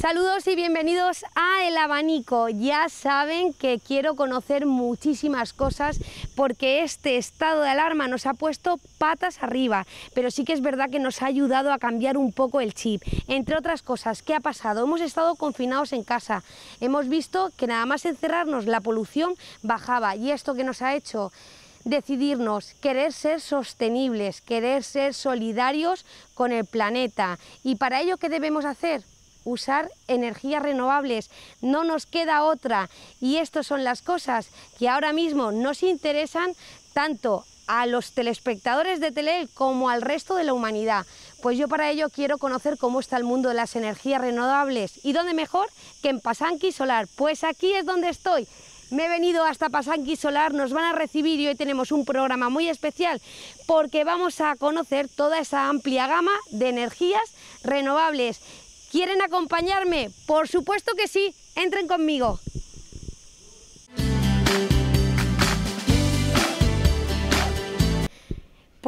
Saludos y bienvenidos a El Abanico. Ya saben que quiero conocer muchísimas cosas porque este estado de alarma nos ha puesto patas arriba, pero sí que es verdad que nos ha ayudado a cambiar un poco el chip. Entre otras cosas, ¿qué ha pasado? Hemos estado confinados en casa, hemos visto que nada más encerrarnos la polución bajaba y esto que nos ha hecho decidirnos, querer ser sostenibles, querer ser solidarios con el planeta. ¿Y para ello qué debemos hacer? usar energías renovables. No nos queda otra. Y estas son las cosas que ahora mismo nos interesan tanto a los telespectadores de tele como al resto de la humanidad. Pues yo para ello quiero conocer cómo está el mundo de las energías renovables y dónde mejor que en Pasanqui Solar. Pues aquí es donde estoy. Me he venido hasta Pasanqui Solar, nos van a recibir y hoy tenemos un programa muy especial porque vamos a conocer toda esa amplia gama de energías renovables ¿Quieren acompañarme? Por supuesto que sí, entren conmigo.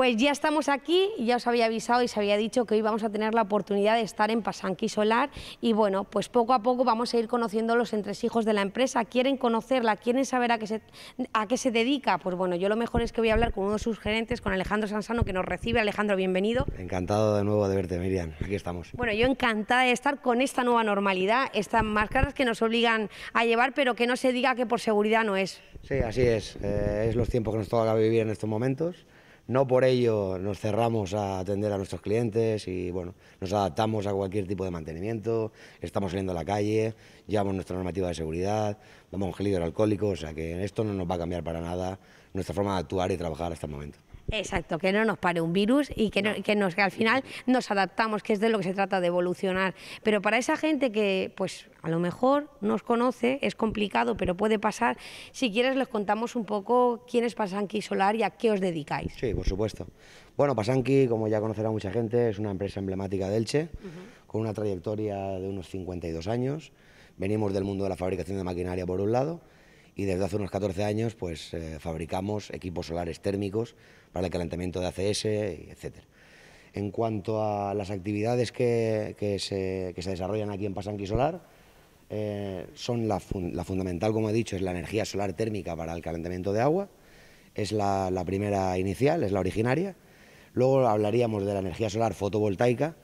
Pues ya estamos aquí, ya os había avisado y se había dicho que hoy vamos a tener la oportunidad de estar en Pasanqui Solar y bueno, pues poco a poco vamos a ir conociendo los entresijos de la empresa, quieren conocerla, quieren saber a qué se, a qué se dedica, pues bueno, yo lo mejor es que voy a hablar con uno de sus gerentes, con Alejandro Sansano, que nos recibe. Alejandro, bienvenido. Encantado de nuevo de verte, Miriam, aquí estamos. Bueno, yo encantada de estar con esta nueva normalidad, estas máscaras que nos obligan a llevar, pero que no se diga que por seguridad no es. Sí, así es, eh, es los tiempos que nos toca vivir en estos momentos. No por ello nos cerramos a atender a nuestros clientes y bueno, nos adaptamos a cualquier tipo de mantenimiento, estamos saliendo a la calle, llevamos nuestra normativa de seguridad, vamos un gel alcohólico, o sea que esto no nos va a cambiar para nada nuestra forma de actuar y trabajar hasta el momento. Exacto, que no nos pare un virus y que, nos, al final nos adaptamos, que es de lo que se trata de evolucionar. Pero para esa gente que, pues, a lo mejor nos conoce, es complicado, pero puede pasar, si quieres les contamos un poco quién es Pasanqui Solar y a qué os dedicáis. Sí, por supuesto. Bueno, Pasanqui, como ya conocerá mucha gente, es una empresa emblemática de Elche, con una trayectoria de unos 52 años. Venimos del mundo de la fabricación de maquinaria, por un lado, y desde hace unos 14 años pues eh, fabricamos equipos solares térmicos para el calentamiento de ACS, etc. En cuanto a las actividades que, se, desarrollan aquí en Pasanqui Solar, eh, son la, fundamental, como he dicho, es la energía solar térmica para el calentamiento de agua, es la primera inicial, es la originaria. Luego hablaríamos de la energía solar fotovoltaica,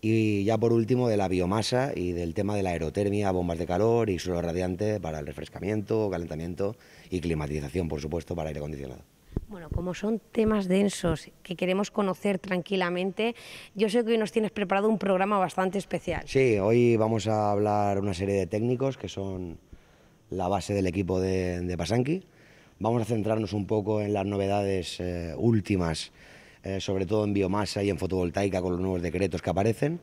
y ya por último de la biomasa y del tema de la aerotermia, bombas de calor y suelo radiante para el refrescamiento, calentamiento y climatización, por supuesto, para aire acondicionado. Bueno, como son temas densos que queremos conocer tranquilamente, yo sé que hoy nos tienes preparado un programa bastante especial. Sí, hoy vamos a hablar una serie de técnicos que son la base del equipo de, Pasanqui. Vamos a centrarnos un poco en las novedades eh, últimas eh, sobre todo en biomasa y en fotovoltaica con los nuevos decretos que aparecen.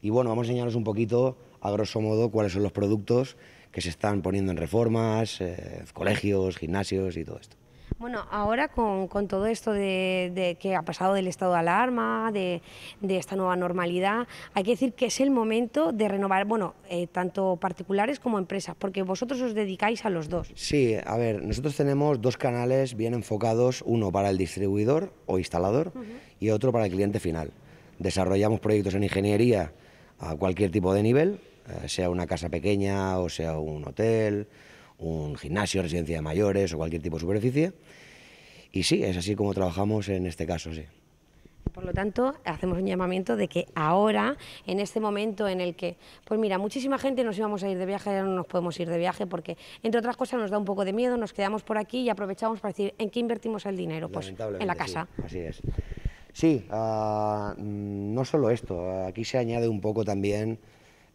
Y bueno, vamos a enseñaros un poquito, a grosso modo, cuáles son los productos que se están poniendo en reformas, eh, colegios, gimnasios y todo esto. Bueno, ahora con, todo esto de, que ha pasado del estado de alarma, de, esta nueva normalidad, hay que decir que es el momento de renovar, bueno, eh, tanto particulares como empresas, porque vosotros os dedicáis a los dos. Sí, a ver, nosotros tenemos dos canales bien enfocados, uno para el distribuidor o instalador y otro para el cliente final. Desarrollamos proyectos en ingeniería a cualquier tipo de nivel, eh, sea una casa pequeña o sea un hotel, un gimnasio, residencia de mayores o cualquier tipo de superficie. Y sí, es así como trabajamos en este caso, sí. Por lo tanto, hacemos un llamamiento de que ahora, en este momento en el que, pues mira, muchísima gente nos íbamos a ir de viaje, ...ya no nos podemos ir de viaje porque, entre otras cosas, nos da un poco de miedo, nos quedamos por aquí y aprovechamos para decir, ¿en qué invertimos el dinero? Pues en la casa. así es. Sí, ah, mm, no solo esto, aquí se añade un poco también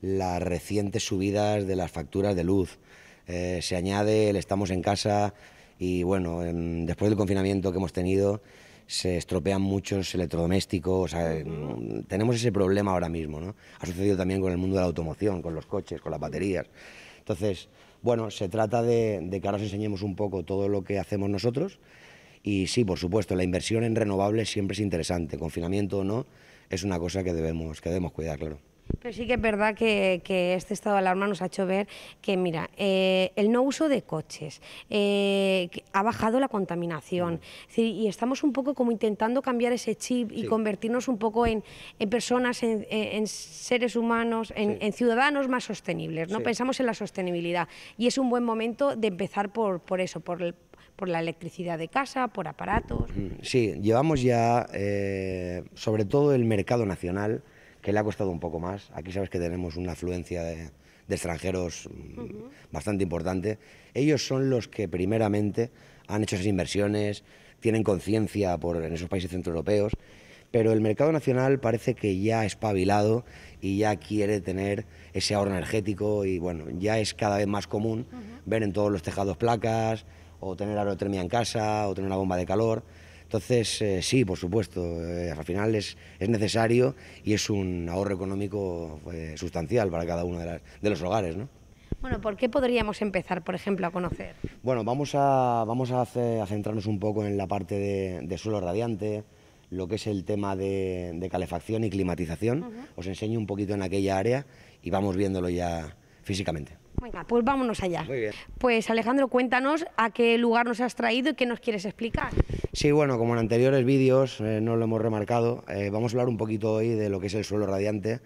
las recientes subidas de las facturas de luz. Eh, se añade el estamos en casa y bueno, después del confinamiento que hemos tenido se estropean muchos electrodomésticos, mm, tenemos ese problema ahora mismo, ¿no? Ha sucedido también con el mundo de la automoción, con los coches, con las baterías. Entonces, bueno, se trata de, que ahora os enseñemos un poco todo lo que hacemos nosotros y sí, por supuesto, la inversión en renovables siempre es interesante, confinamiento o no, es una cosa que debemos, que debemos cuidar, claro. Pero sí que es verdad que, este estado de alarma nos ha hecho ver que, mira, eh, el no uso de coches, eh, ha bajado la contaminación, y estamos un poco como intentando cambiar ese chip y convertirnos un poco en, personas, en, seres humanos, en, ciudadanos más sostenibles, ¿no? Pensamos en la sostenibilidad y es un buen momento de empezar por, eso, por, la electricidad de casa, por aparatos. Sí, llevamos ya, eh, sobre todo el mercado nacional, que le ha costado un poco más. Aquí sabes que tenemos una afluencia de, extranjeros mm, bastante importante. Ellos son los que primeramente han hecho esas inversiones, tienen conciencia por en esos países centroeuropeos, pero el mercado nacional parece que ya ha espabilado y ya quiere tener ese ahorro energético y bueno, ya es cada vez más común ver en todos los tejados placas o tener aerotermia en casa o tener una bomba de calor. Entonces, eh, sí, por supuesto, eh, al final es, necesario y es un ahorro económico eh, sustancial para cada uno de, los hogares, ¿no? Bueno, ¿por qué podríamos empezar, por ejemplo, a conocer? Bueno, vamos a, vamos a, centrarnos un poco en la parte de, suelo radiante, lo que es el tema de, calefacción y climatización. Os enseño un poquito en aquella área y vamos viéndolo ya físicamente. Venga, pues vámonos allá. Muy bien. Pues Alejandro, cuéntanos a qué lugar nos has traído y qué nos quieres explicar. Sí, bueno, como en anteriores vídeos eh, no lo hemos remarcado, eh, vamos a hablar un poquito hoy de lo que es el suelo radiante.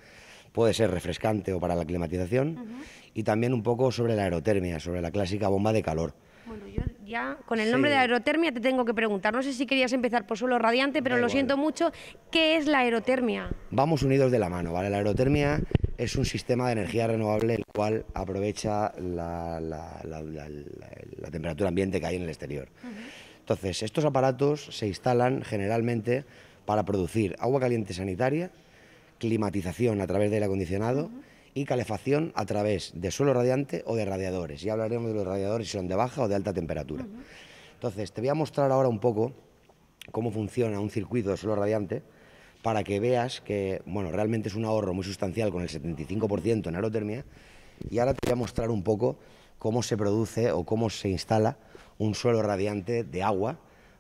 Puede ser refrescante o para la climatización. Y también un poco sobre la aerotermia, sobre la clásica bomba de calor. Bueno, yo ya con el nombre de aerotermia te tengo que preguntar. No sé si querías empezar por suelo radiante, pero lo siento mucho. ¿Qué es la aerotermia? Vamos unidos de la mano, ¿vale? La aerotermia es un sistema de energía renovable el cual aprovecha la, temperatura ambiente que hay en el exterior. Entonces, estos aparatos se instalan generalmente para producir agua caliente sanitaria, climatización a través del acondicionado y calefacción a través de suelo radiante o de radiadores. Ya hablaremos de los radiadores si son de baja o de alta temperatura. Entonces, te voy a mostrar ahora un poco cómo funciona un circuito de suelo radiante para que veas que, bueno, realmente es un ahorro muy sustancial con el 75% en aerotermia. Y ahora te voy a mostrar un poco cómo se produce o cómo se instala un suelo radiante de agua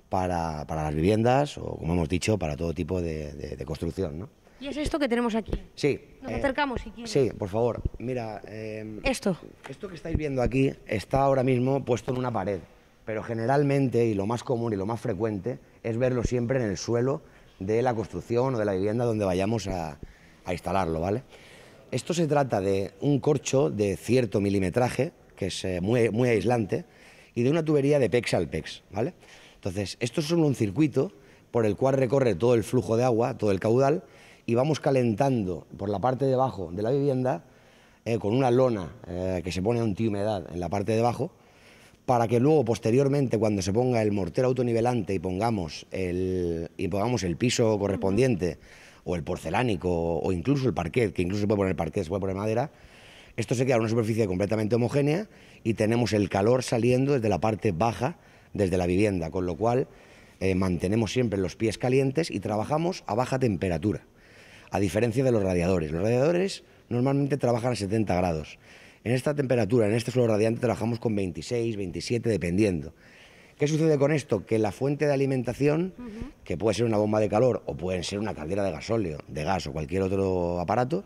para, para las viviendas o, como hemos dicho, para todo tipo de, construcción, ¿no? ¿Y es esto que tenemos aquí? Sí. Nos eh, acercamos si quieres. Sí, por favor. Mira. Em, esto. Esto que estáis viendo aquí está ahora mismo puesto en una pared. Pero generalmente, y lo más común y lo más frecuente, es verlo siempre en el suelo de la construcción o de la vivienda donde vayamos a, instalarlo, ¿vale? Esto se trata de un corcho de cierto milimetraje, que es eh, muy, muy aislante, y de una tubería de PEX al PEX, ¿vale? Entonces, esto es un circuito por el cual recorre todo el flujo de agua, todo el caudal, y vamos calentando por la parte de abajo de la vivienda eh, con una lona eh, que se pone antihumedad humedad en la parte de abajo, para que luego posteriormente cuando se ponga el mortero autonivelante y pongamos el, y pongamos el piso correspondiente o el porcelánico o, incluso el parquet, que incluso se puede poner parquet, se puede poner madera, esto se queda una superficie completamente homogénea y tenemos el calor saliendo desde la parte baja, desde la vivienda, con lo cual eh, mantenemos siempre los pies calientes y trabajamos a baja temperatura, a diferencia de los radiadores. Los radiadores normalmente trabajan a 70 grados en esta temperatura, en este suelo radiante, trabajamos con 26, 27, dependiendo. ¿Qué sucede con esto? Que la fuente de alimentación, que puede ser una bomba de calor o puede ser una caldera de gasóleo, de gas o cualquier otro aparato,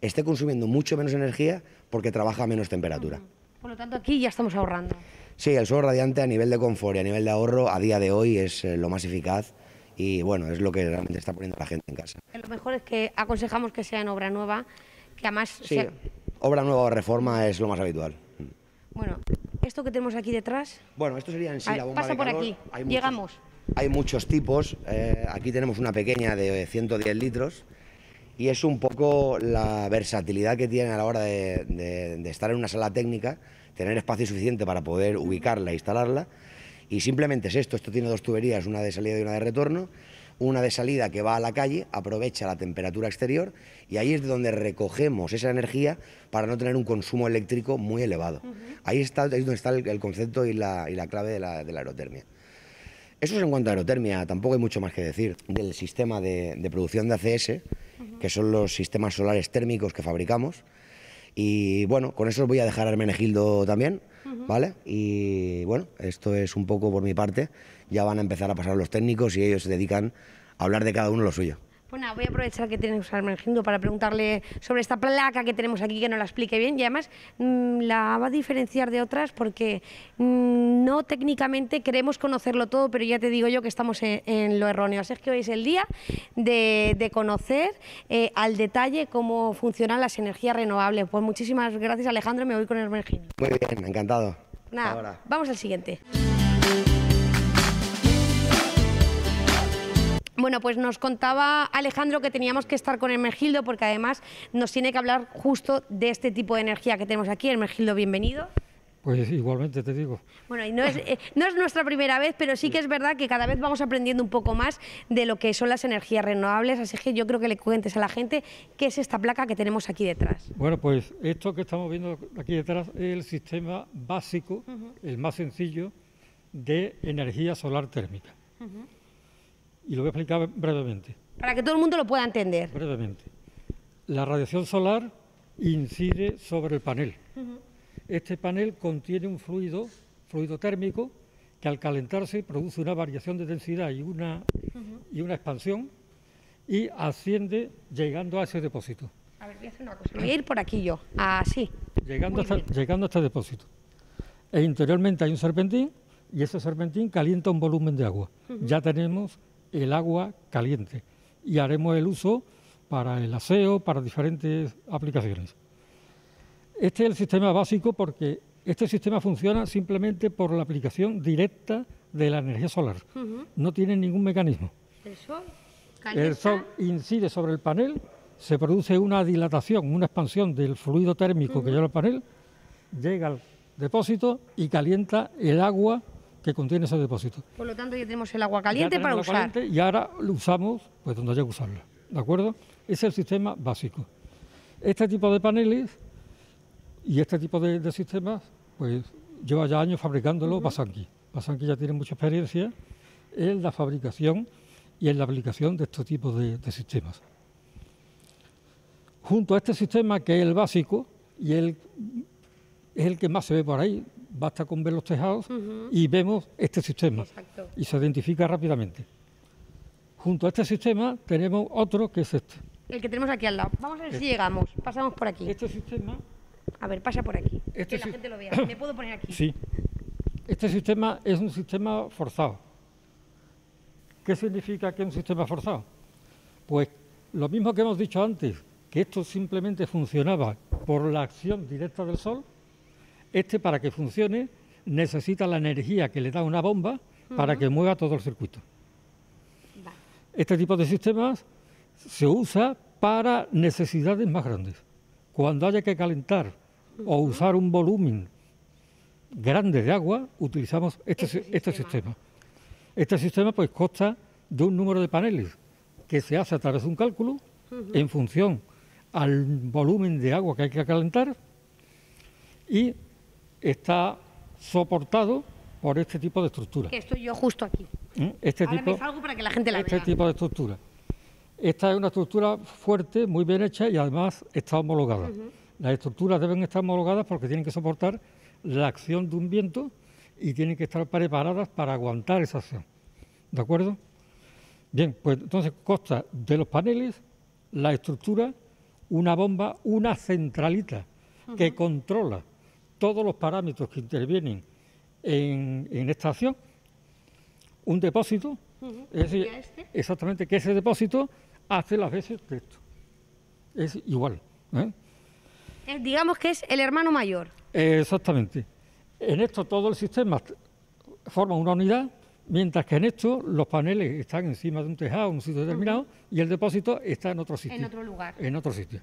esté consumiendo mucho menos energía porque trabaja a menos temperatura. Por lo tanto, aquí ya estamos ahorrando. Sí, el suelo radiante a nivel de confort y a nivel de ahorro a día de hoy es eh, lo más eficaz y bueno, es lo que realmente está poniendo la gente en casa. Eh, lo mejor es que aconsejamos que sea en obra nueva, que además obra nueva o reforma es lo más habitual. Bueno, esto que tenemos aquí detrás. Bueno, esto sería en sí ah, la bomba. Pasa por aquí, llegamos. hay muchos tipos. Eh, aquí tenemos una pequeña de 110 litros y es un poco la versatilidad que tiene a la hora de, de estar en una sala técnica, tener espacio suficiente para poder ubicarla e instalarla. Y simplemente es esto: esto tiene dos tuberías, una de salida y una de retorno una de salida que va a la calle, aprovecha la temperatura exterior y ahí es donde recogemos esa energía para no tener un consumo eléctrico muy elevado. Ahí está es donde está el, concepto y la, clave de la, aerotermia. Eso es en cuanto a aerotermia, tampoco hay mucho más que decir. Del sistema de, producción de ACS, que son los sistemas solares térmicos que fabricamos. Y bueno, con eso os voy a dejar a Hermenegildo también, ¿vale? Y bueno, esto es un poco por mi parte ya van a empezar a pasar los técnicos y ellos se dedican a hablar de cada uno lo suyo. Bueno, voy a aprovechar que tenemos a Gindo para preguntarle sobre esta placa que tenemos aquí, que nos la explique bien y además mm, la va a diferenciar de otras porque mm, no técnicamente queremos conocerlo todo, pero ya te digo yo que estamos en, lo erróneo. Así es que hoy es el día de, conocer eh, al detalle cómo funcionan las energías renovables. Pues muchísimas gracias Alejandro, me voy con Hermenegildo. Muy bien, encantado. Nada, vamos al siguiente. Bueno, pues nos contaba Alejandro que teníamos que estar con Mergildo porque además nos tiene que hablar justo de este tipo de energía que tenemos aquí. Mergildo, bienvenido. Pues igualmente te digo. Bueno, y eh, no es, nuestra primera vez, pero sí que es verdad que cada vez vamos aprendiendo un poco más de lo que son las energías renovables, así que yo creo que le cuentes a la gente qué es esta placa que tenemos aquí detrás. Bueno, pues esto que estamos viendo aquí detrás es el sistema básico, el más sencillo, de energía solar térmica y lo voy a explicar brevemente. Para que todo el mundo lo pueda entender. Brevemente. La radiación solar incide sobre el panel. Este panel contiene un fluido, fluido térmico, que al calentarse produce una variación de densidad y una, y una expansión y asciende llegando a ese depósito. A ver, voy a hacer una cosa. Voy a ir por aquí yo, así. Llegando, a llegando hasta, este depósito. E interiormente hay un serpentín y ese serpentín calienta un volumen de agua. Ya tenemos el agua caliente y haremos el uso para el aseo, para diferentes aplicaciones. Este es el sistema básico porque este sistema funciona simplemente por la aplicación directa de la energía solar. No tiene ningún mecanismo. El sol, el sol incide sobre el panel, se produce una dilatación, una expansión del fluido térmico que lleva el panel, llega al depósito y calienta el agua que contiene ese depósito. Por lo tanto, ya tenemos el agua caliente para usar. y ahora lo usamos pues donde haya que usarla, ¿de acuerdo? es el sistema básico. Este tipo de paneles y este tipo de, sistemas, pues lleva ya años fabricándolo uh -huh. Basanqui. Basanqui ya tiene mucha experiencia en la fabricación y en la aplicación de este tipo de, de sistemas. Junto a este sistema, que es el básico y el, es el que más se ve por ahí, basta con ver los tejados y vemos este sistema y se identifica rápidamente. Junto a este sistema tenemos otro que es este. El que tenemos aquí al lado. Vamos a ver si este. llegamos. Pasamos por aquí. Este sistema. A ver, pasa por aquí. Este que la gente lo vea. Me puedo poner aquí. Sí. Este sistema es un sistema forzado. ¿Qué significa que es un sistema forzado? Pues lo mismo que hemos dicho antes, que esto simplemente funcionaba por la acción directa del Sol, este para que funcione necesita la energía que le da una bomba para que mueva todo el circuito. Este tipo de sistemas se usa para necesidades más grandes. Cuando haya que calentar o usar un volumen grande de agua, utilizamos este, este, este sistema. Este sistema pues consta de un número de paneles que se hace a través de un cálculo en función al volumen de agua que hay que calentar y está soportado por este tipo de estructura. estoy yo justo aquí. ¿Eh? Este tipo, la gente este tipo de estructura. Esta es una estructura fuerte, muy bien hecha y además está homologada. Las estructuras deben estar homologadas porque tienen que soportar la acción de un viento y tienen que estar preparadas para aguantar esa acción. ¿De acuerdo? Bien, pues entonces consta de los paneles, la estructura, una bomba, una centralita que controla todos los parámetros que intervienen en, esta acción, un depósito, es decir, este. exactamente que ese depósito hace las veces de esto. Es igual. ¿eh? Eh, digamos que es el hermano mayor. exactamente. En esto todo el sistema forma una unidad, mientras que en esto los paneles están encima de un tejado, en un sitio determinado, y el depósito está en otro sitio. En otro lugar. En otro sitio.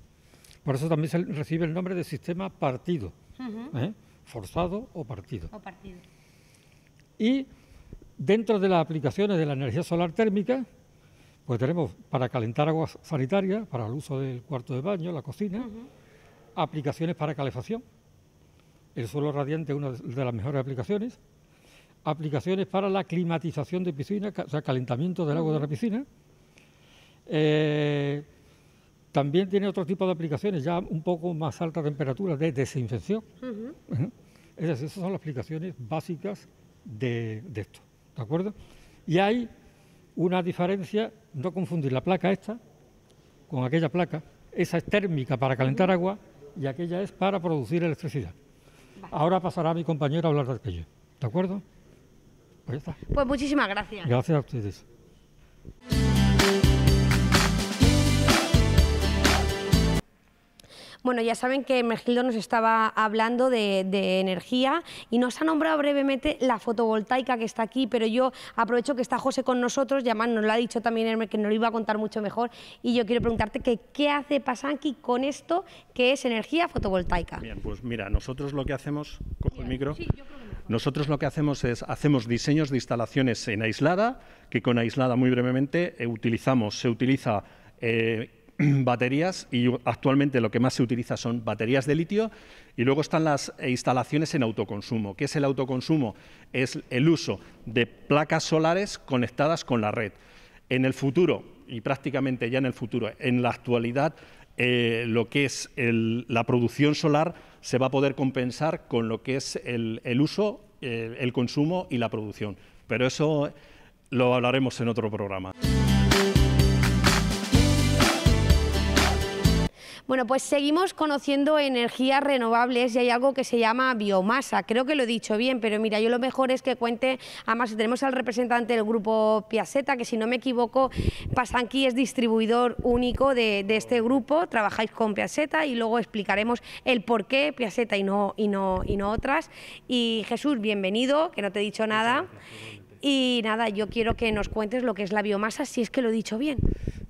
Por eso también se recibe el nombre de sistema partido, ¿eh? forzado o partido. Y dentro de las aplicaciones de la energía solar térmica, pues tenemos para calentar agua sanitaria, para el uso del cuarto de baño, la cocina, aplicaciones para calefacción. El suelo radiante es una de las mejores aplicaciones. Aplicaciones para la climatización de piscina, o sea, calentamiento del agua de la piscina. Eh, también tiene otro tipo de aplicaciones, ya un poco más alta temperatura, de desinfección. esas son las aplicaciones básicas de, esto, ¿de acuerdo? Y hay una diferencia, no confundir la placa esta con aquella placa, esa es térmica para calentar agua y aquella es para producir electricidad. Ahora pasará mi compañero a hablar de aquello, ¿de acuerdo? Pues está. Pues muchísimas gracias. Gracias a ustedes. Bueno, ya saben que Mergildo nos estaba hablando de, energía y nos ha nombrado brevemente la fotovoltaica que está aquí, pero yo aprovecho que está José con nosotros, ya nos lo ha dicho también Hermes que nos lo iba a contar mucho mejor, y yo quiero preguntarte qué hace Pasanqui con esto que es energía fotovoltaica. Bien, pues mira, nosotros lo que hacemos, cojo el micro, nosotros lo que hacemos es, hacemos diseños de instalaciones en aislada, que con aislada muy brevemente eh, utilizamos, se utiliza eh, baterías y actualmente lo que más se utiliza son baterías de litio y luego están las instalaciones en autoconsumo. ¿Qué es el autoconsumo? Es el uso de placas solares conectadas con la red. En el futuro, y prácticamente ya en el futuro, en la actualidad, eh, lo que es la producción solar se va a poder compensar con lo que es el, uso, eh, el consumo y la producción. Pero eso lo hablaremos en otro programa. Bueno, pues seguimos conociendo energías renovables y hay algo que se llama biomasa. Creo que lo he dicho bien, pero mira, yo lo mejor es que cuente, además tenemos al representante del grupo Piaceta, que si no me equivoco, Pasanqui es distribuidor único de, este grupo, trabajáis con Piaceta y luego explicaremos el por qué Piaceta y no, y no, y no otras. Y Jesús, bienvenido, que no te he dicho nada. Y nada, yo quiero que nos cuentes lo que es la biomasa, si es que lo he dicho bien.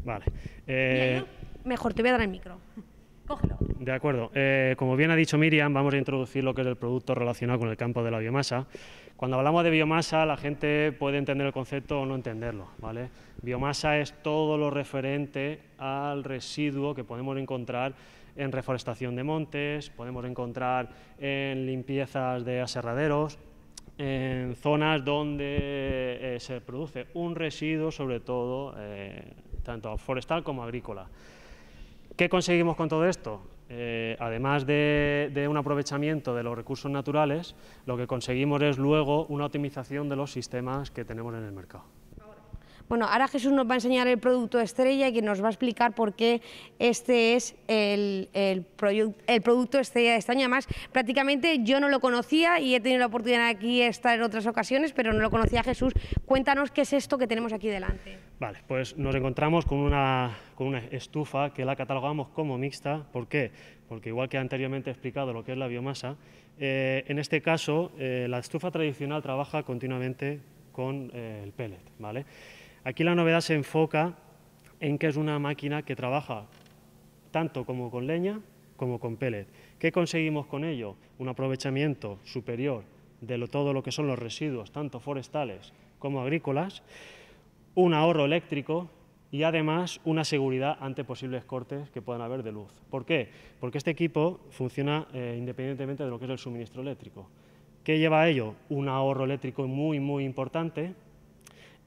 Vale. Eh, mejor te voy a dar el micro. De acuerdo. Eh, como bien ha dicho Miriam, vamos a introducir lo que es el producto relacionado con el campo de la biomasa. Cuando hablamos de biomasa, la gente puede entender el concepto o no entenderlo. Biomasa es todo lo referente al residuo que podemos encontrar en reforestación de montes, podemos encontrar en limpiezas de aserraderos, en zonas donde eh, se produce un residuo, sobre todo eh, tanto forestal como agrícola. ¿Qué conseguimos con todo esto? Eh, además de, un aprovechamiento de los recursos naturales, lo que conseguimos es luego una optimización de los sistemas que tenemos en el mercado. Bueno, ahora Jesús nos va a enseñar el producto estrella y que nos va a explicar por qué este es el, el, producto estrella de esta año. Además, prácticamente yo no lo conocía y he tenido la oportunidad aquí de estar en otras ocasiones, pero no lo conocía Jesús. Cuéntanos qué es esto que tenemos aquí delante. Vale, pues nos encontramos con una, con una estufa que la catalogamos como mixta. ¿Por qué? Porque igual que anteriormente he explicado lo que es la biomasa, eh, en este caso eh, la estufa tradicional trabaja continuamente con eh, el pellet, ¿vale? Aquí la novedad se enfoca en que es una máquina que trabaja tanto como con leña como con pellet. ¿Qué conseguimos con ello? Un aprovechamiento superior de todo lo que son los residuos, tanto forestales como agrícolas, un ahorro eléctrico y además una seguridad ante posibles cortes que puedan haber de luz. ¿Por qué? Porque este equipo funciona eh, independientemente de lo que es el suministro eléctrico. ¿Qué lleva a ello? Un ahorro eléctrico muy, muy importante,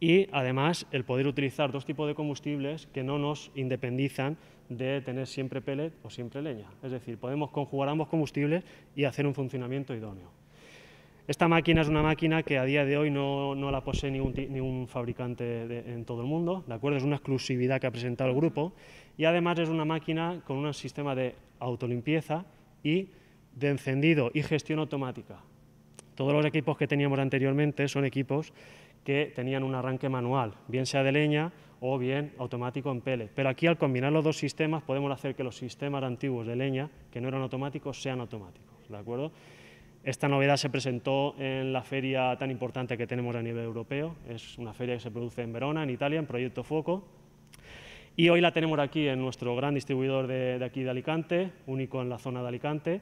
y además el poder utilizar dos tipos de combustibles que no nos independizan de tener siempre pellet o siempre leña. Es decir, podemos conjugar ambos combustibles y hacer un funcionamiento idóneo. Esta máquina es una máquina que a día de hoy no, la posee ningún, fabricante en todo el mundo, ¿de acuerdo? Es una exclusividad que ha presentado el grupo y además es una máquina con un sistema de autolimpieza y de encendido y gestión automática. Todos los equipos que teníamos anteriormente son equipos que tenían un arranque manual, bien sea de leña o bien automático en pele. Pero aquí al combinar los dos sistemas podemos hacer que los sistemas antiguos de leña, que no eran automáticos, sean automáticos. ¿de acuerdo? Esta novedad se presentó en la feria tan importante que tenemos a nivel europeo, es una feria que se produce en Verona, en Italia, en Proyecto Foco, y hoy la tenemos aquí en nuestro gran distribuidor de, de aquí de Alicante, único en la zona de Alicante,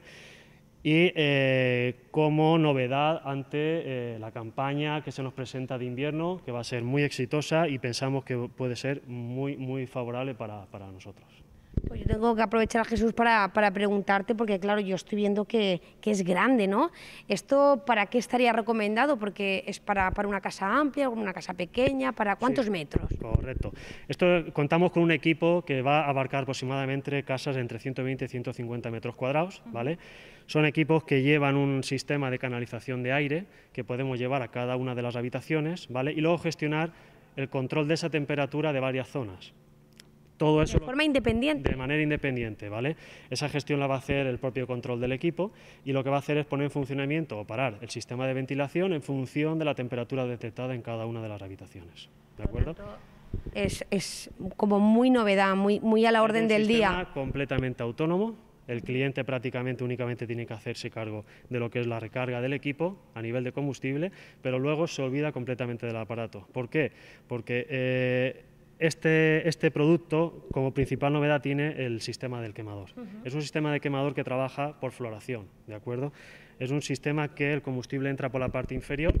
y eh, como novedad ante eh, la campaña que se nos presenta de invierno, que va a ser muy exitosa y pensamos que puede ser muy, muy favorable para nosotros. Pues yo tengo que aprovechar a Jesús para, para preguntarte, porque claro, yo estoy viendo que, que, es grande, ¿no? ¿Esto para qué estaría recomendado? Porque es para, para una casa amplia, una casa pequeña, ¿para cuántos metros? Correcto. Esto contamos con un equipo que va a abarcar aproximadamente casas entre 120 y 150 metros cuadrados, ¿vale? Son equipos que llevan un sistema de canalización de aire que podemos llevar a cada una de las habitaciones, ¿vale? Y luego gestionar el control de esa temperatura de varias zonas. Todo eso. De forma independiente. De manera independiente, ¿vale? Esa gestión la va a hacer el propio control del equipo y lo que va a hacer es poner en funcionamiento o parar el sistema de ventilación en función de la temperatura detectada en cada una de las habitaciones. ¿De acuerdo? Es, como muy novedad, muy, muy a la orden del día. Completamente autónomo, el cliente prácticamente únicamente tiene que hacerse cargo de lo que es la recarga del equipo a nivel de combustible, pero luego se olvida completamente del aparato. ¿Por qué? Porque eh, este, este, producto, como principal novedad, tiene el sistema del quemador. Es un sistema de quemador que trabaja por floración, ¿de acuerdo? Es un sistema que el combustible entra por la parte inferior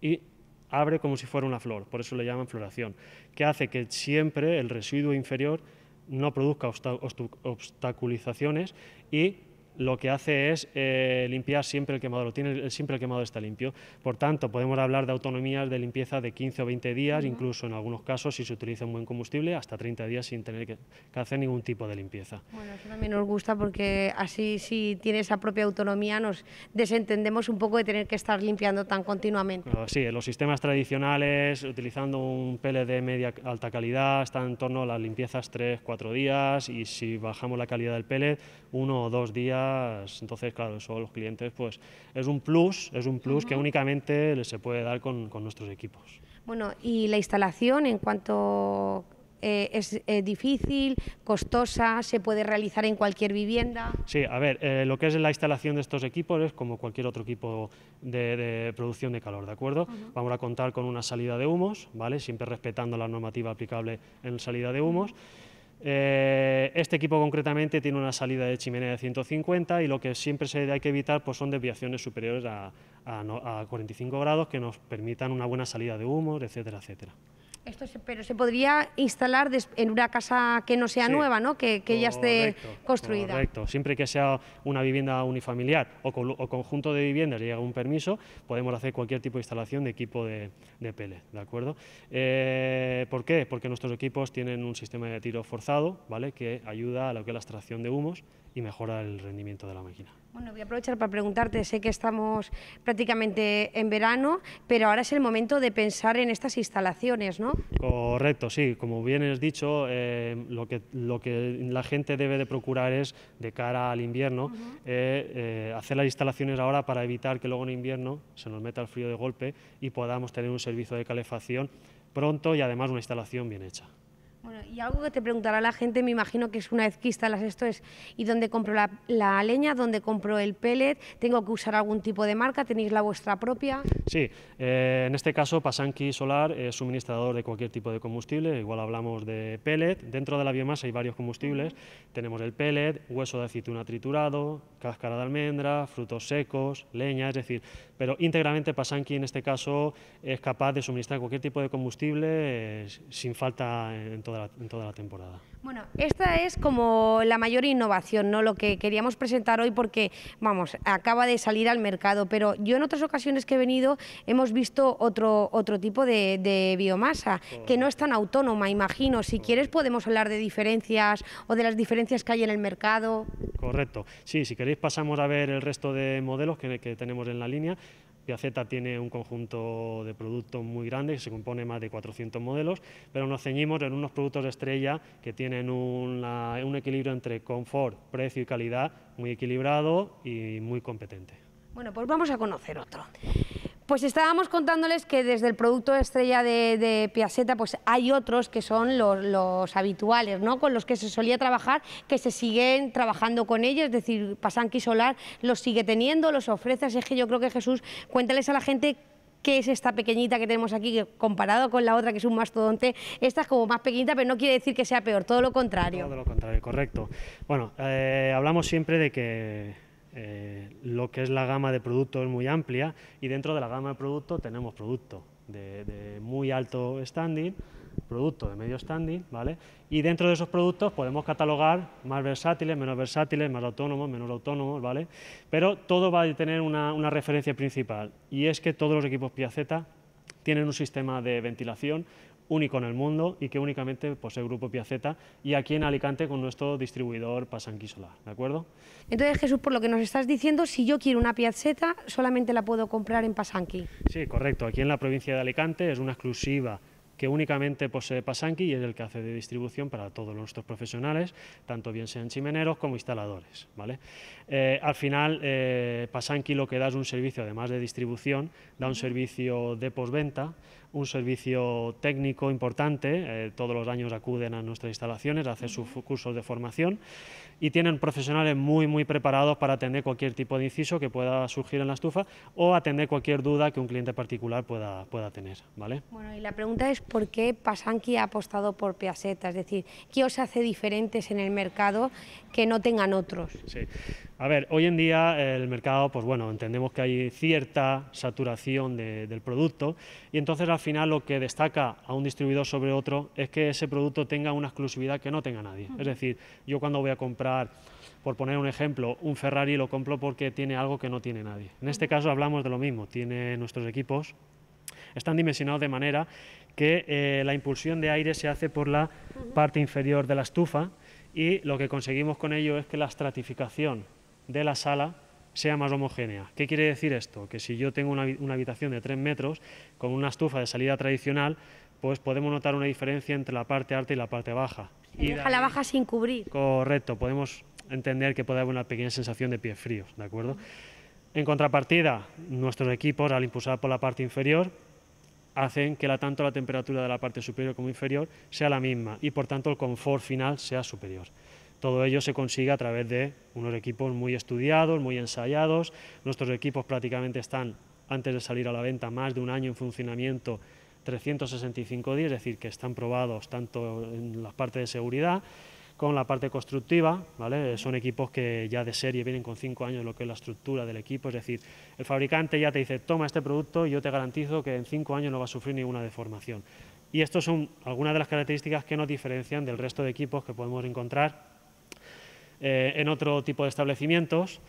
y abre como si fuera una flor, por eso le llaman floración, que hace que siempre el residuo inferior no produzca obstaculizaciones y lo que hace es eh, limpiar siempre el quemador, tiene siempre el quemador está limpio. Por tanto, podemos hablar de autonomías de limpieza de 15 o 20 días, incluso en algunos casos, si se utiliza un buen combustible, hasta 30 días sin tener que, hacer ningún tipo de limpieza. Bueno, eso también nos gusta porque así si tiene esa propia autonomía nos desentendemos un poco de tener que estar limpiando tan continuamente. Bueno, sí, los sistemas tradicionales, utilizando un PLD de media alta calidad, están en torno a las limpiezas 3-4 días y si bajamos la calidad del pellet, uno o dos días entonces, claro, eso los clientes pues, es un plus, es un plus que únicamente se puede dar con, con, nuestros equipos. Bueno, y la instalación en cuanto... Eh, ¿Es difícil, costosa, se puede realizar en cualquier vivienda? Sí, a ver, eh, lo que es la instalación de estos equipos es como cualquier otro equipo de, producción de calor, ¿de acuerdo? Vamos a contar con una salida de humos, ¿vale? Siempre respetando la normativa aplicable en salida de humos. Eh, este equipo concretamente tiene una salida de chimenea de 150 y lo que siempre se hay que evitar pues, son desviaciones superiores a, a 45 grados que nos permitan una buena salida de humos, etcétera, etcétera pero se podría instalar en una casa que no sea nueva, ¿no? que, ya esté construida. Correcto, siempre que sea una vivienda unifamiliar o, conjunto de viviendas, y llega un permiso, podemos hacer cualquier tipo de instalación de equipo de, pele. ¿de acuerdo? Eh, ¿Por qué? Porque nuestros equipos tienen un sistema de tiro forzado, ¿vale? que ayuda a lo que la extracción de humos y mejora el rendimiento de la máquina. Bueno, voy a aprovechar para preguntarte, sé que estamos prácticamente en verano, pero ahora es el momento de pensar en estas instalaciones, ¿no? Correcto, sí, como bien has dicho, eh, lo, que, la gente debe de procurar es, de cara al invierno, eh, eh, hacer las instalaciones ahora para evitar que luego en invierno se nos meta el frío de golpe y podamos tener un servicio de calefacción pronto y además una instalación bien hecha y algo que te preguntará la gente, me imagino que es una vez que esto, es ¿y dónde compro la, leña? ¿Dónde compro el pellet? ¿Tengo que usar algún tipo de marca? ¿Tenéis la vuestra propia? Sí, eh, en este caso Pasanqui Solar es suministrador de cualquier tipo de combustible, igual hablamos de pellet, dentro de la biomasa hay varios combustibles, tenemos el pellet, hueso de aceituna triturado, cáscara de almendra, frutos secos, leña, es decir, pero íntegramente Pasanqui en este caso es capaz de suministrar cualquier tipo de combustible eh, sin falta en toda la, en toda la temporada. Bueno, esta es como la mayor innovación, ¿no? Lo que queríamos presentar hoy porque, vamos, acaba de salir al mercado, pero yo en otras ocasiones que he venido hemos visto otro, otro tipo de, biomasa, que no es tan autónoma, imagino. Si quieres podemos hablar de diferencias o de las diferencias que hay en el mercado. Correcto. Sí, si queréis pasamos a ver el resto de modelos que tenemos en la línea. Z tiene un conjunto de productos muy grande, que se compone más de 400 modelos, pero nos ceñimos en unos productos de estrella que tienen un equilibrio entre confort, precio y calidad muy equilibrado y muy competente. Bueno, pues vamos a conocer otro. Pues estábamos contándoles que desde el producto estrella de, de Piaceta pues hay otros que son los, habituales, ¿no? con los que se solía trabajar, que se siguen trabajando con ellos, es decir, Pasanqui Solar los sigue teniendo, los ofrece, así es que yo creo que Jesús, cuéntales a la gente qué es esta pequeñita que tenemos aquí, que comparado con la otra que es un mastodonte, esta es como más pequeñita, pero no quiere decir que sea peor, todo lo contrario. Todo lo contrario, correcto. Bueno, eh, hablamos siempre de que eh, lo que es la gama de productos es muy amplia y dentro de la gama de productos tenemos productos de, muy alto standing, productos de medio standing, ¿vale? Y dentro de esos productos podemos catalogar más versátiles, menos versátiles, más autónomos, menos autónomos, ¿vale? Pero todo va a tener una, referencia principal y es que todos los equipos Piazeta tienen un sistema de ventilación único en el mundo y que únicamente posee Grupo Piazeta y aquí en Alicante con nuestro distribuidor Pasanqui Solar, ¿de acuerdo? Entonces Jesús, por lo que nos estás diciendo, si yo quiero una Piazeta solamente la puedo comprar en Pasanqui. Sí, correcto, aquí en la provincia de Alicante es una exclusiva que únicamente posee Pasanqui y es el que hace de distribución para todos nuestros profesionales, tanto bien sean chimeneros como instaladores. ¿vale? Eh, al final, eh, Pasanqui lo que da es un servicio, además de distribución, da un servicio de postventa, un servicio técnico importante. Eh, todos los años acuden a nuestras instalaciones a hacer sus cursos de formación y tienen profesionales muy, muy preparados para atender cualquier tipo de inciso que pueda surgir en la estufa o atender cualquier duda que un cliente particular pueda, pueda tener. ¿vale? Bueno, y la pregunta es por qué Pasanqui ha apostado por Piaseta, es decir, ¿qué os hace diferentes en el mercado que no tengan otros? A ver, hoy en día el mercado, pues bueno, entendemos que hay cierta saturación del producto y entonces al final lo que destaca a un distribuidor sobre otro es que ese producto tenga una exclusividad que no tenga nadie. Es decir, yo cuando voy a comprar, por poner un ejemplo, un Ferrari lo compro porque tiene algo que no tiene nadie. En este caso hablamos de lo mismo, tiene nuestros equipos, están dimensionados de manera que eh, la impulsión de aire se hace por la parte inferior de la estufa y lo que conseguimos con ello es que la estratificación de la sala sea más homogénea. ¿Qué quiere decir esto? Que si yo tengo una, habitación de 3 metros con una estufa de salida tradicional, pues podemos notar una diferencia entre la parte alta y la parte baja. y deja la baja sin cubrir. Correcto, podemos entender que puede haber una pequeña sensación de pies fríos, ¿de acuerdo? En contrapartida, nuestros equipos, al impulsar por la parte inferior, hacen que tanto la temperatura de la parte superior como inferior sea la misma y por tanto el confort final sea superior. Todo ello se consigue a través de unos equipos muy estudiados, muy ensayados. Nuestros equipos prácticamente están, antes de salir a la venta, más de un año en funcionamiento 365 días, es decir, que están probados tanto en la parte de seguridad con la parte constructiva, ¿vale? son equipos que ya de serie vienen con cinco años lo que es la estructura del equipo, es decir, el fabricante ya te dice, toma este producto y yo te garantizo que en cinco años no va a sufrir ninguna deformación. Y estas son algunas de las características que nos diferencian del resto de equipos que podemos encontrar eh, en otro tipo de establecimientos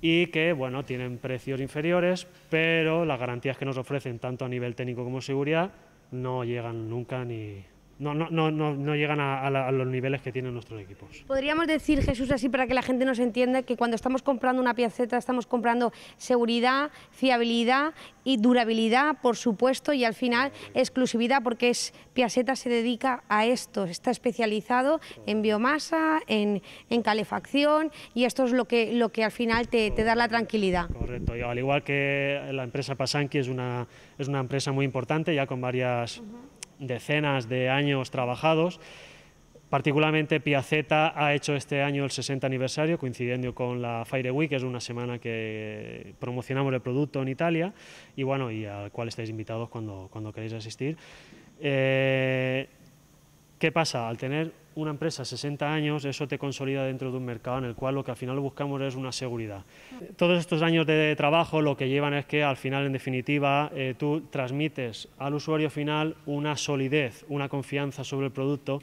y que bueno, tienen precios inferiores, pero las garantías que nos ofrecen tanto a nivel técnico como seguridad no llegan nunca ni, no, no, no, llegan a, los niveles que tienen nuestros equipos. Podríamos decir, Jesús, así para que la gente nos entienda, que cuando estamos comprando una piaceta estamos comprando seguridad, fiabilidad y durabilidad, por supuesto, y al final exclusividad, porque es, Piaceta se dedica a esto, está especializado en biomasa, en, calefacción, y esto es lo que, lo que al final te, da la tranquilidad. Correcto, al igual que la empresa Pasanqui es una, es una empresa muy importante, ya con varias decenas de años trabajados. Particularmente Piazzetta ha hecho este año el 60 aniversario, coincidiendo con la Fire Week, que es una semana que promocionamos el producto en Italia, y bueno, y al cual estáis invitados cuando, cuando queréis asistir. Eh, ¿Qué pasa? Al tener una empresa 60 años, eso te consolida dentro de un mercado en el cual lo que al final buscamos es una seguridad. Todos estos años de trabajo lo que llevan es que al final, en definitiva, eh, tú transmites al usuario final una solidez, una confianza sobre el producto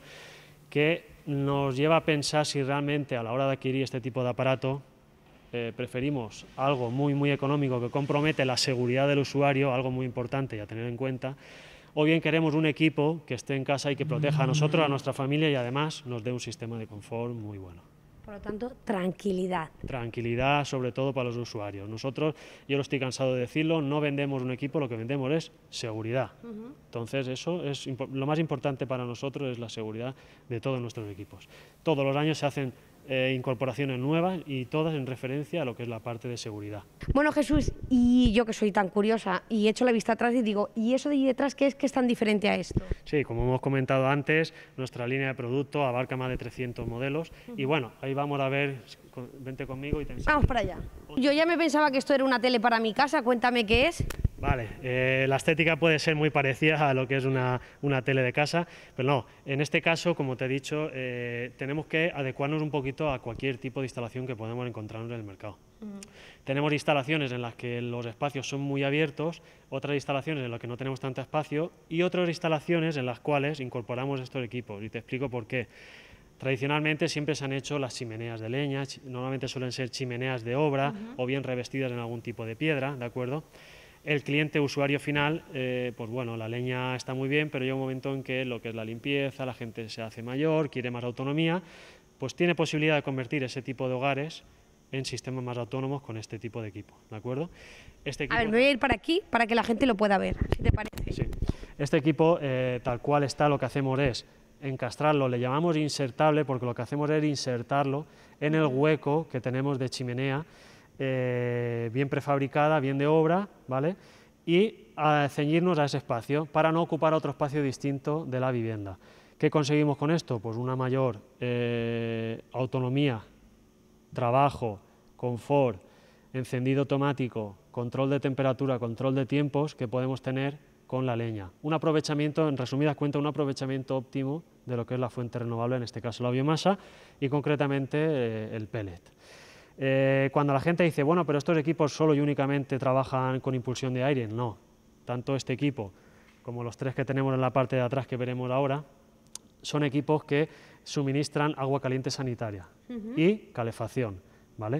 que nos lleva a pensar si realmente a la hora de adquirir este tipo de aparato eh, preferimos algo muy, muy económico que compromete la seguridad del usuario, algo muy importante y a tener en cuenta, o bien queremos un equipo que esté en casa y que proteja a nosotros, a nuestra familia y además nos dé un sistema de confort muy bueno. Por lo tanto, tranquilidad. Tranquilidad, sobre todo para los usuarios. Nosotros, yo lo estoy cansado de decirlo, no vendemos un equipo, lo que vendemos es seguridad. Entonces, eso es lo más importante para nosotros es la seguridad de todos nuestros equipos. Todos los años se hacen eh, incorporaciones nuevas y todas en referencia a lo que es la parte de seguridad. Bueno Jesús, y yo que soy tan curiosa y echo la vista atrás y digo, ¿y eso de ahí detrás qué es que es tan diferente a esto? Sí, como hemos comentado antes, nuestra línea de producto abarca más de 300 modelos y bueno, ahí vamos a ver, vente conmigo y te enseño. Vamos para allá. Yo ya me pensaba que esto era una tele para mi casa, cuéntame qué es. Vale, eh, la estética puede ser muy parecida a lo que es una, una, tele de casa, pero no, en este caso, como te he dicho, eh, tenemos que adecuarnos un poquito a cualquier tipo de instalación que podemos encontrar en el mercado. Tenemos instalaciones en las que los espacios son muy abiertos, otras instalaciones en las que no tenemos tanto espacio y otras instalaciones en las cuales incorporamos estos equipos, y te explico por qué. Tradicionalmente siempre se han hecho las chimeneas de leña, normalmente suelen ser chimeneas de obra o bien revestidas en algún tipo de piedra, ¿de acuerdo?, el cliente usuario final, eh, pues bueno, la leña está muy bien, pero llega un momento en que lo que es la limpieza, la gente se hace mayor, quiere más autonomía, pues tiene posibilidad de convertir ese tipo de hogares en sistemas más autónomos con este tipo de equipo, ¿de acuerdo? Este A ver, voy a ir para aquí para que la gente lo pueda ver, si te parece. Sí. Este equipo, eh, tal cual está, lo que hacemos es encastrarlo, le llamamos insertable porque lo que hacemos es insertarlo en el hueco que tenemos de chimenea eh, bien prefabricada, bien de obra, ¿vale? y a ceñirnos a ese espacio para no ocupar otro espacio distinto de la vivienda. ¿Qué conseguimos con esto? Pues una mayor eh, autonomía, trabajo, confort, encendido automático, control de temperatura, control de tiempos que podemos tener con la leña. Un aprovechamiento, en resumidas cuentas, un aprovechamiento óptimo de lo que es la fuente renovable, en este caso la biomasa, y concretamente eh, el pellet. Eh, cuando la gente dice, bueno, pero estos equipos solo y únicamente trabajan con impulsión de aire, no. Tanto este equipo como los tres que tenemos en la parte de atrás que veremos ahora, son equipos que suministran agua caliente sanitaria y calefacción.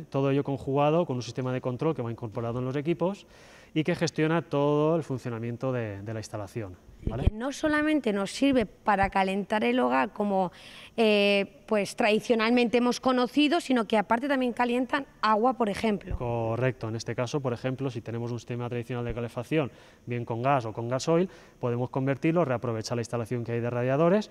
Todo ello conjugado con un sistema de control que va incorporado en los equipos y que gestiona todo el funcionamiento de la instalación. Que no solamente nos sirve para calentar el hogar como eh, pues tradicionalmente hemos conocido, sino que aparte también calientan agua, por ejemplo. Correcto, en este caso, por ejemplo, si tenemos un sistema tradicional de calefacción, bien con gas o con gasoil, podemos convertirlo, reaprovechar la instalación que hay de radiadores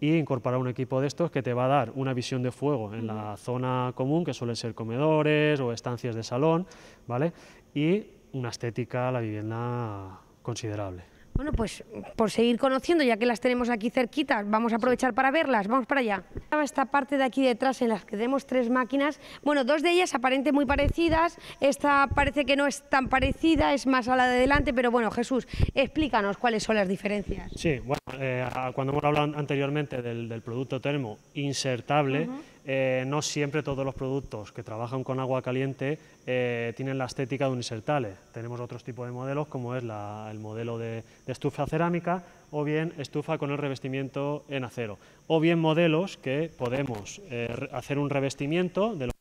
y incorporar un equipo de estos que te va a dar una visión de fuego en la zona común, que suelen ser comedores o estancias de salón, ¿vale? Y una estética a la vivienda considerable. Bueno, pues por seguir conociendo, ya que las tenemos aquí cerquitas, vamos a aprovechar para verlas, vamos para allá. Esta parte de aquí detrás en las que tenemos tres máquinas, bueno, dos de ellas aparentemente muy parecidas, esta parece que no es tan parecida, es más a la de delante, pero bueno, Jesús, explícanos cuáles son las diferencias. Sí, bueno, eh, cuando hemos hablado anteriormente del, producto termo insertable, eh, no siempre todos los productos que trabajan con agua caliente eh, tienen la estética de un insertale. Tenemos otros tipos de modelos como es el modelo de, estufa cerámica o bien estufa con el revestimiento en acero. O bien modelos que podemos eh, hacer un revestimiento de lo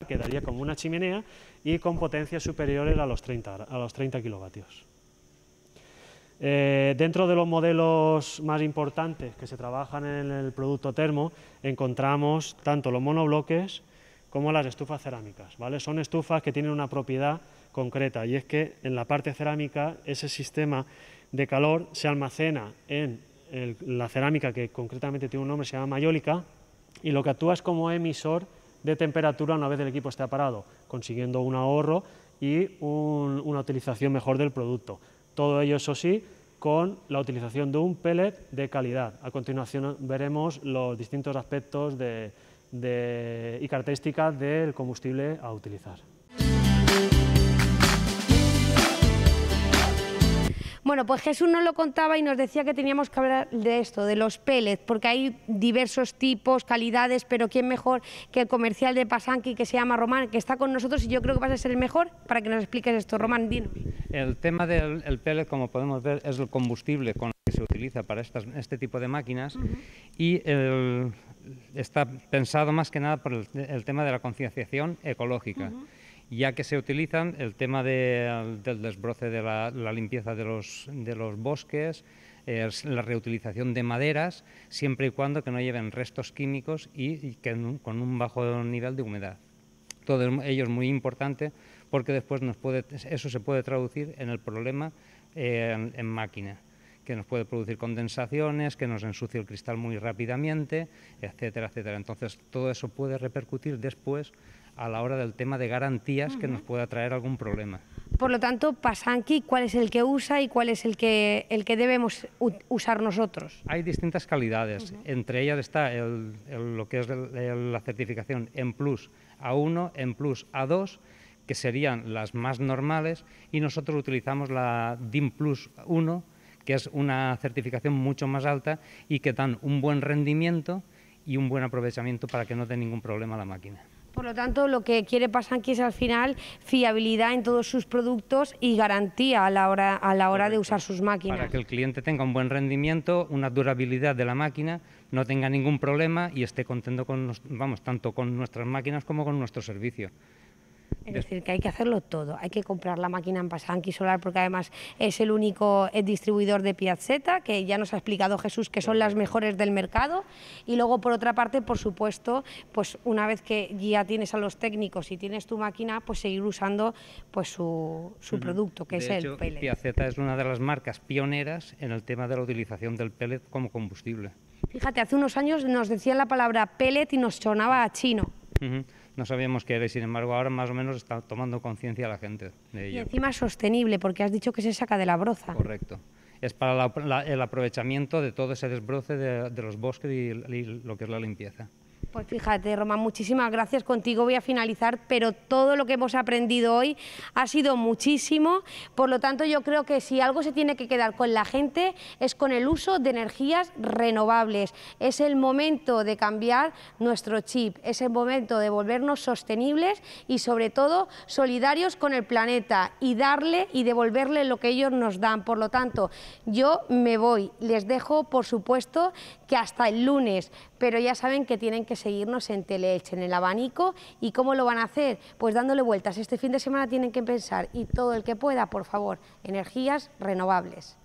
que quedaría como una chimenea y con potencias superiores a los 30, a los 30 kilovatios. Eh, dentro de los modelos más importantes que se trabajan en el producto termo, encontramos tanto los monobloques como las estufas cerámicas. Son estufas que tienen una propiedad concreta y es que en la parte cerámica ese sistema de calor se almacena en la cerámica que concretamente tiene un nombre, se llama mayólica, y lo que actúa es como emisor de temperatura una vez el equipo esté parado, consiguiendo un ahorro y una utilización mejor del producto. Todo ello, eso sí, con la utilización de un pellet de calidad. A continuación veremos los distintos aspectos y características del combustible a utilizar. Bueno, pues Jesús nos lo contaba y nos decía que teníamos que hablar de esto, de los pellets, porque hay diversos tipos, calidades, pero quién mejor que el comercial de Pasanqui que se llama Román, que está con nosotros y yo creo que vas a ser el mejor para que nos expliques esto. Román, Bien. El tema del el pellet, como podemos ver, es el combustible con que se utiliza para este tipo de máquinas y está pensado más que nada por el, tema de la concienciación ecológica ya que se utilizan el tema del desbroce de la, limpieza de los, bosques, la reutilización de maderas, siempre y cuando que no lleven restos químicos y, que con un bajo nivel de humedad. Todo ello es muy importante porque después eso se puede traducir en el problema en, máquina que nos puede producir condensaciones, que nos ensucia el cristal muy rápidamente, etcétera, etcétera. Entonces, todo eso puede repercutir después a la hora del tema de garantías que nos pueda traer algún problema. Por lo tanto, ¿Pasanqui ¿cuál es el que usa y cuál es el que, el que debemos usar nosotros? Hay distintas calidades. Entre ellas está lo que es la certificación en plus A1, en plus A2, que serían las más normales, y nosotros utilizamos la Dim plus 1, que es una certificación mucho más alta y que dan un buen rendimiento y un buen aprovechamiento para que no dé ningún problema a la máquina. Por lo tanto, lo que quiere aquí es al final fiabilidad en todos sus productos y garantía a la hora, a la hora de usar sus máquinas. Para que el cliente tenga un buen rendimiento, una durabilidad de la máquina, no tenga ningún problema y esté contento con, vamos, tanto con nuestras máquinas como con nuestro servicio. Es decir, que hay que hacerlo todo. Hay que comprar la máquina en Pasanqui Solar porque además es el único distribuidor de Piazzetta, que ya nos ha explicado Jesús que son las mejores del mercado. Y luego, por otra parte, por supuesto, pues una vez que ya tienes a los técnicos y tienes tu máquina, pues seguir usando pues su, su producto, que es el pellet. Piazzetta es una de las marcas pioneras en el tema de la utilización del pellet como combustible. Fíjate, hace unos años nos decían la palabra pellet y nos sonaba a chino no sabíamos qué era y sin embargo ahora más o menos está tomando conciencia la gente de ello. Y encima sostenible porque has dicho que se saca de la broza. Correcto. Es para el aprovechamiento de todo ese desbroce de, los bosques y lo que es la limpieza. Pues fíjate, Román, muchísimas gracias. Contigo voy a finalizar, pero todo lo que hemos aprendido hoy ha sido muchísimo. Por lo tanto, yo creo que si algo se tiene que quedar con la gente es con el uso de energías renovables. Es el momento de cambiar nuestro chip, es el momento de volvernos sostenibles y sobre todo solidarios con el planeta y darle y devolverle lo que ellos nos dan. Por lo tanto, yo me voy. Les dejo, por supuesto, que hasta el lunes pero ya saben que tienen que seguirnos en Teleelche, en el abanico. ¿Y cómo lo van a hacer? Pues dándole vueltas. Este fin de semana tienen que pensar, y todo el que pueda, por favor, energías renovables.